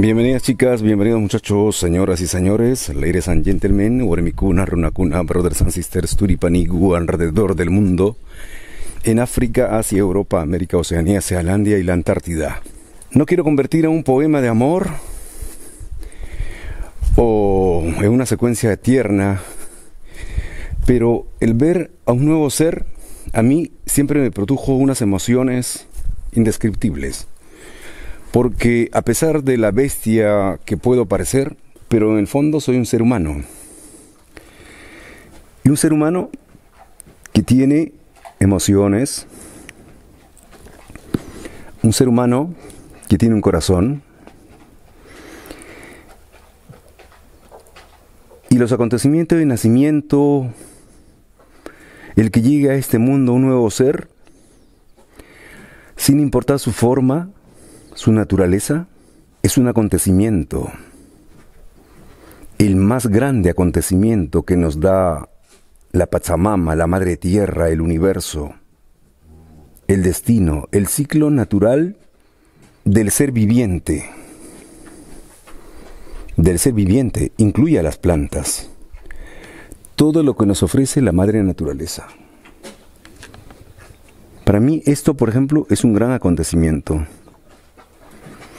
Bienvenidas chicas, bienvenidos muchachos, señoras y señores, ladies and gentlemen, Waremikuna, Runakuna, brothers and sisters, Turipanigu, alrededor del mundo, en África, Asia, Europa, América, Oceanía, Zealandia y la Antártida. No quiero convertir a un poema de amor o en una secuencia tierna, pero el ver a un nuevo ser a mí siempre me produjo unas emociones indescriptibles porque a pesar de la bestia que puedo parecer, pero en el fondo soy un ser humano. Y un ser humano que tiene emociones, un ser humano que tiene un corazón, y los acontecimientos de nacimiento, el que llegue a este mundo un nuevo ser, sin importar su forma, su naturaleza es un acontecimiento, el más grande acontecimiento que nos da la Pachamama, la Madre Tierra, el universo, el destino, el ciclo natural del ser viviente. Del ser viviente incluye a las plantas, todo lo que nos ofrece la Madre Naturaleza. Para mí esto, por ejemplo, es un gran acontecimiento.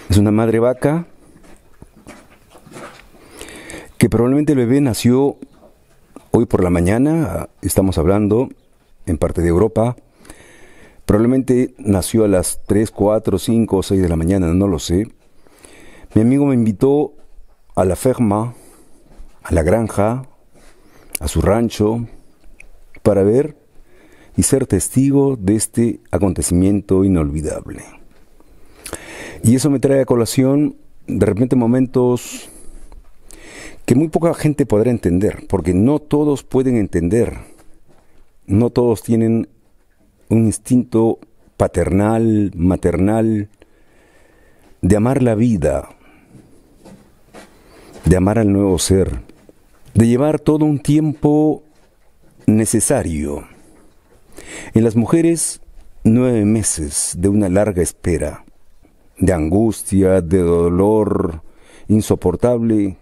Es una madre vaca que probablemente el bebé nació hoy por la mañana, estamos hablando en parte de Europa, probablemente nació a las 3, 4, 5 o 6 de la mañana, no lo sé. Mi amigo me invitó a la ferma, a la granja, a su rancho, para ver y ser testigo de este acontecimiento inolvidable. Y eso me trae a colación de repente momentos que muy poca gente podrá entender, porque no todos pueden entender, no todos tienen un instinto paternal, maternal, de amar la vida, de amar al nuevo ser, de llevar todo un tiempo necesario. En las mujeres, nueve meses de una larga espera de angustia, de dolor insoportable,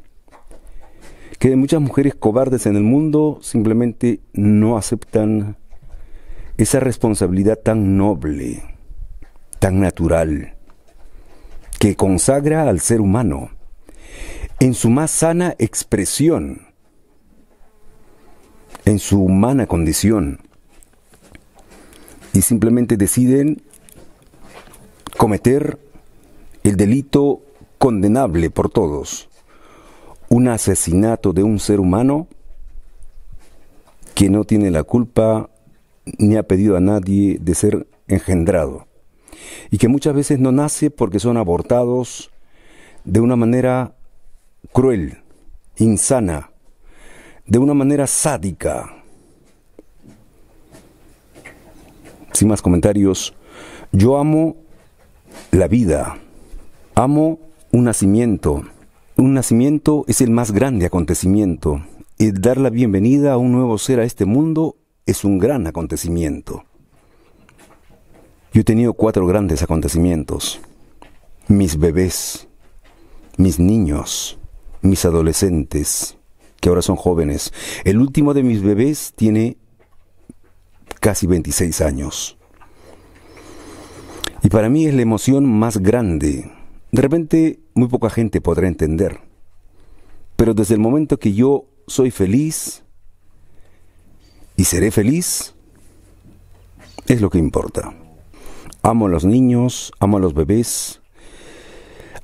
que muchas mujeres cobardes en el mundo simplemente no aceptan esa responsabilidad tan noble, tan natural, que consagra al ser humano en su más sana expresión, en su humana condición, y simplemente deciden cometer el delito condenable por todos, un asesinato de un ser humano que no tiene la culpa ni ha pedido a nadie de ser engendrado y que muchas veces no nace porque son abortados de una manera cruel, insana, de una manera sádica. Sin más comentarios, yo amo la vida. Amo un nacimiento. Un nacimiento es el más grande acontecimiento. Y dar la bienvenida a un nuevo ser a este mundo es un gran acontecimiento. Yo he tenido cuatro grandes acontecimientos. Mis bebés, mis niños, mis adolescentes, que ahora son jóvenes. El último de mis bebés tiene casi 26 años. Y para mí es la emoción más grande de repente, muy poca gente podrá entender. Pero desde el momento que yo soy feliz y seré feliz, es lo que importa. Amo a los niños, amo a los bebés,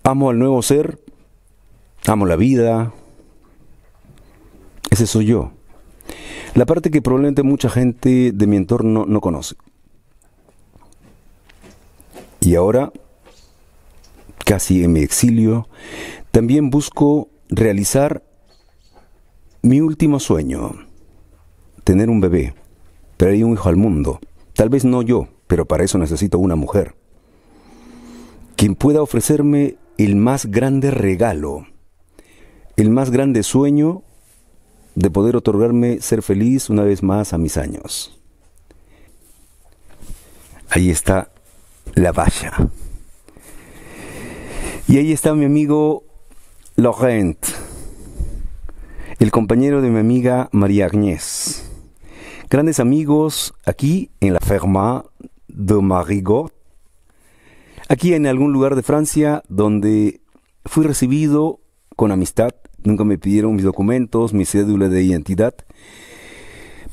amo al nuevo ser, amo la vida. Ese soy yo. La parte que probablemente mucha gente de mi entorno no conoce. Y ahora casi en mi exilio, también busco realizar mi último sueño, tener un bebé, traer un hijo al mundo. Tal vez no yo, pero para eso necesito una mujer. Quien pueda ofrecerme el más grande regalo, el más grande sueño de poder otorgarme ser feliz una vez más a mis años. Ahí está la valla. Y ahí está mi amigo Laurent, el compañero de mi amiga María Agnès. Grandes amigos aquí en la ferma de Marigot, aquí en algún lugar de Francia donde fui recibido con amistad. Nunca me pidieron mis documentos, mi cédula de identidad.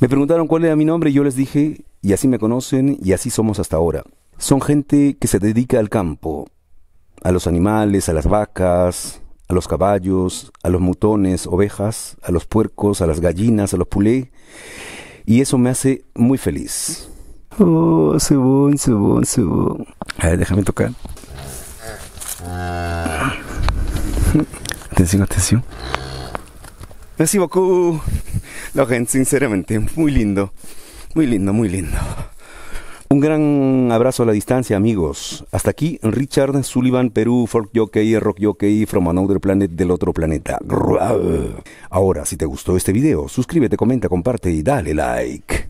Me preguntaron cuál era mi nombre y yo les dije, y así me conocen y así somos hasta ahora. Son gente que se dedica al campo, a los animales, a las vacas, a los caballos, a los mutones, ovejas, a los puercos, a las gallinas, a los pulé, y eso me hace muy feliz. Oh, se se se se A ver, déjame tocar. Atención, atención. Merci beaucoup. La gente, sinceramente, muy lindo. Muy lindo, muy lindo. Un gran abrazo a la distancia, amigos. Hasta aquí, Richard Sullivan, Perú, Folk Jockey, Rock Jockey, From Another Planet, del otro planeta. Ahora, si te gustó este video, suscríbete, comenta, comparte y dale like.